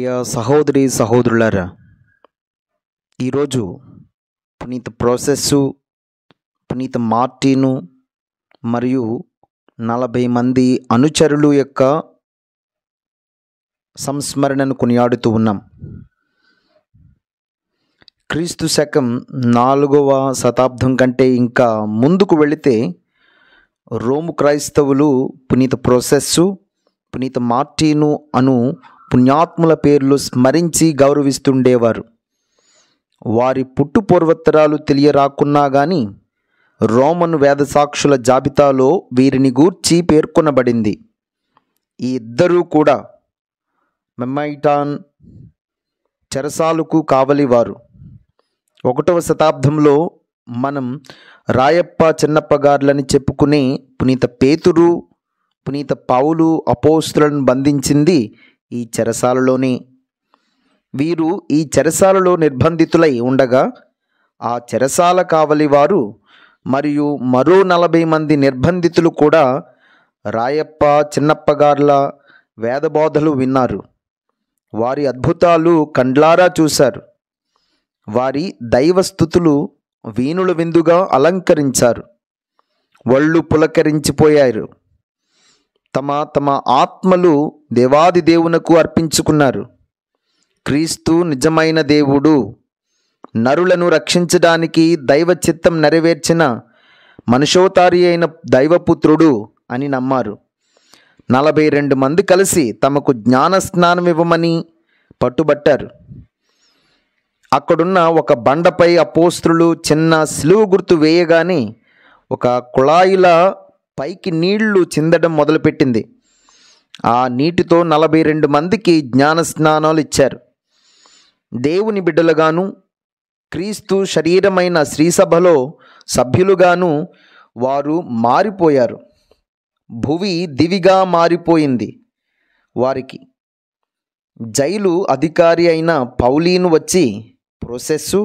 ప్రియ సహోదరి సహోదరులారా ఈరోజు పునీత ప్రాసెస్సు పునీత మార్టీను మరియు నలభై మంది అనుచరులు యొక్క సంస్మరణను కొనియాడుతూ ఉన్నాం క్రీస్తు శకం నాలుగవ శతాబ్దం కంటే ఇంకా ముందుకు వెళితే రోము క్రైస్తవులు పునీత ప్రాసెస్సు పునీత మార్టీను అను పుణ్యాత్ముల పేర్లు స్మరించి గౌరవిస్తుండేవారు వారి పుట్టు పూర్వత్తరాలు తెలియరాకున్నా కానీ రోమన్ వేదసాక్షుల జాబితాలో వీరిని గూర్చి పేర్కొనబడింది ఈ ఇద్దరూ కూడా మెమ్మైటాన్ చెరసాలకు కావలివారు ఒకటవ శతాబ్దంలో మనం రాయప్ప చిన్నప్ప గారులని చెప్పుకునే పునీత పేతురు పునీత పావులు అపోస్తులను బంధించింది ఈ చెరసాలలోనే వీరు ఈ చెరసాలలో నిర్బంధితులై ఉండగా ఆ చెరసాల కావలి వారు మరియు మరో నలభై మంది నిర్బంధితులు కూడా రాయప్ప చిన్నప్పగార్ల వేదబోధలు విన్నారు వారి అద్భుతాలు కండ్లారా చూశారు వారి దైవస్థుతులు వీణుల విందుగా అలంకరించారు వళ్ళు పులకరించిపోయారు తమ తమ ఆత్మలు దేవాది దేవునకు అర్పించుకున్నారు క్రీస్తు నిజమైన దేవుడు నరులను రక్షించడానికి దైవ చిత్తం నెరవేర్చిన మనుషోతారి అయిన దైవపుత్రుడు అని నమ్మారు నలభై రెండు మంది కలిసి తమకు జ్ఞాన స్నానం ఇవ్వమని పట్టుబట్టారు అక్కడున్న ఒక బండపై అపోస్త్రులు చిన్న సిలువు గుర్తు వేయగానే ఒక కుళాయిలా పైకి నీళ్లు చిందడం మొదలుపెట్టింది ఆ నీటితో నలభై రెండు మందికి జ్ఞాన స్నానాలు ఇచ్చారు దేవుని బిడ్డలుగాను క్రీస్తు శరీరమైన శ్రీసభలో సభ్యులుగాను వారు మారిపోయారు భువి దివిగా మారిపోయింది వారికి జైలు అధికారి అయిన పౌలీను వచ్చి ప్రొసెస్సు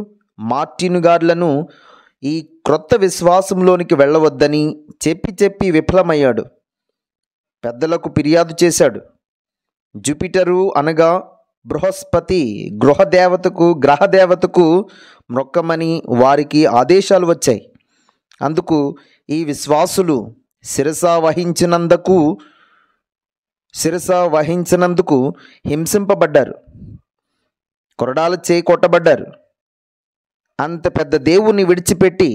మార్టిన్ గార్లను ఈ క్రొత్త విశ్వాసంలోనికి వెళ్ళవద్దని చెప్పి చెప్పి విఫలమయ్యాడు పెద్దలకు ఫిర్యాదు చేశాడు జూపిటరు అనగా బృహస్పతి గృహదేవతకు గ్రహదేవతకు మొక్కమని వారికి ఆదేశాలు వచ్చాయి అందుకు ఈ విశ్వాసులు శిరస వహించినందుకు శిరస వహించినందుకు హింసింపబడ్డారు చేయి కొట్టబడ్డారు అంత పెద్ద దేవుణ్ణి విడిచిపెట్టి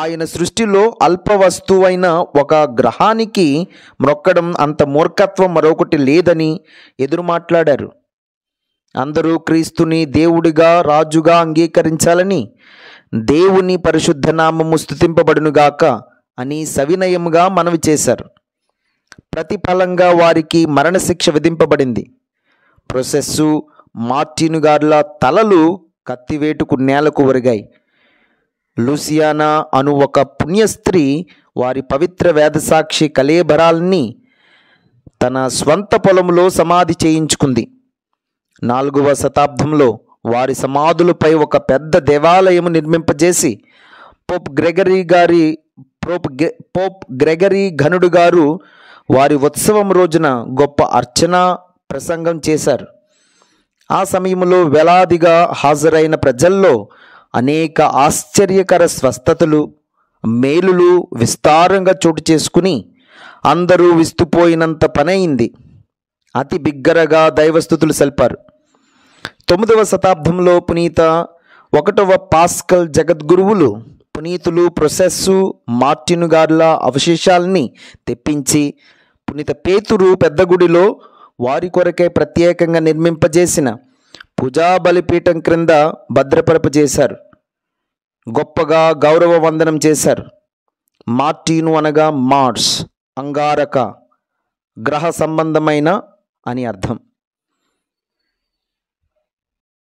ఆయన సృష్టిలో అల్ప వస్తువైన ఒక గ్రహానికి మొక్కడం అంత మూర్ఖత్వం మరొకటి లేదని ఎదురు మాట్లాడారు అందరూ క్రీస్తుని దేవుడిగా రాజుగా అంగీకరించాలని దేవుని పరిశుద్ధ నామము స్థుతింపబడునుగాక అని సవినయముగా మనవి చేశారు ప్రతిఫలంగా వారికి మరణశిక్ష విధింపబడింది ప్రొసెస్సు మార్టిను గారిల తలలు కత్తివేటుకు నేలకు ఒరిగాయి లూసియానా అను ఒక పుణ్యస్త్రీ వారి పవిత్ర వేదసాక్షి కలేబరాల్ని తన స్వంత పొలంలో సమాధి చేయించుకుంది నాలుగవ శతాబ్దంలో వారి సమాధులపై ఒక పెద్ద దేవాలయం నిర్మింపజేసి పోప్ గ్రెగరీ గారి పోప్ పోప్ గ్రెగరీ ఘనుడు గారు వారి ఉత్సవం రోజున గొప్ప అర్చన ప్రసంగం చేశారు ఆ సమయంలో వేలాదిగా హాజరైన ప్రజల్లో అనేక ఆశ్చర్యకర స్వస్థతలు మేలులు విస్తారంగా చోటు చేసుకుని అందరూ విస్తుపోయినంత పనయింది అతి బిగ్గరగా దైవస్థుతులు సల్పారు తొమ్మిదవ శతాబ్దంలో పునీత ఒకటవ పాస్కల్ జగద్గురువులు పునీతులు ప్రొసెస్సు మార్టిన్ గార్ల అవశేషాలని తెప్పించి పునీత పేతురు పెద్దగుడిలో వారి కొరకే ప్రత్యేకంగా నిర్మింపజేసిన పూజా బలిపీఠం క్రింద భద్రపరపు చేశారు గొప్పగా గౌరవ వందనం చేశారు మార్టీను అనగా మార్స్ అంగారక గ్రహ సంబంధమైన అని అర్థం